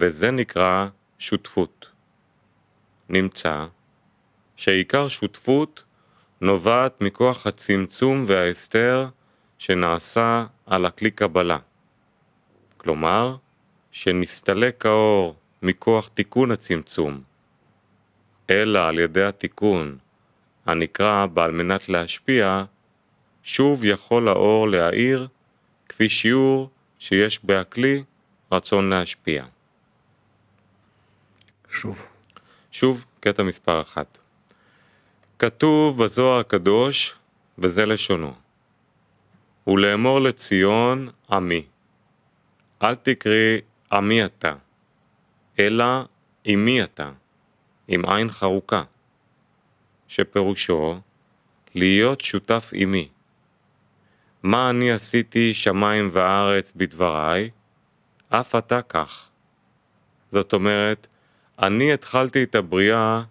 וזה נקרא שותפות. נמצא שעיקר שותפות נובעת מכוח הצמצום וההסתר שנעשה על הכלי קבלה. כלומר, שנסתלק האור מכוח תיקון הצמצום, אלא על ידי התיקון הנקרא בעל מנת להשפיע, שוב יכול האור להאיר כפי שיעור שיש בהכלי רצון להשפיע. שוב. שוב, קטע מספר אחת. כתוב בזוהר הקדוש, וזה לשונו, ולאמור לציון עמי. אל תקרי עמי אתה, אלא עמי אתה, עם עין חרוקה, שפירושו להיות שותף עמי. מה אני עשיתי שמיים וארץ בדבריי, אף אתה כך. זאת אומרת, אני התחלתי את הבריאה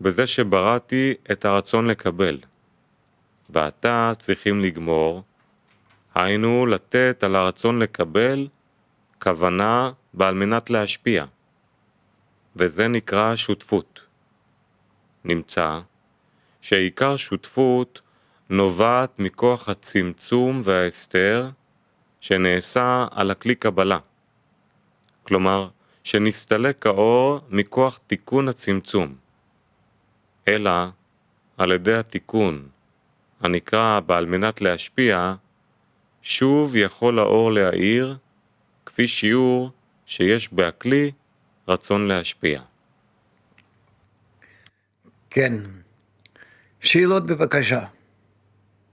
בזה שבראתי את הרצון לקבל. ועתה צריכים לגמור, היינו לתת על הרצון לקבל כוונה ועל מנת להשפיע. וזה נקרא שותפות. נמצא שעיקר שותפות נובעת מכוח הצמצום וההסתר שנעשה על הכלי קבלה. כלומר, שנסתלק האור מכוח תיקון הצמצום, אלא על ידי התיקון, הנקרא בעל מנת להשפיע, שוב יכול האור להאיר, כפי שיעור שיש בהכלי רצון להשפיע. כן. שאלות בבקשה.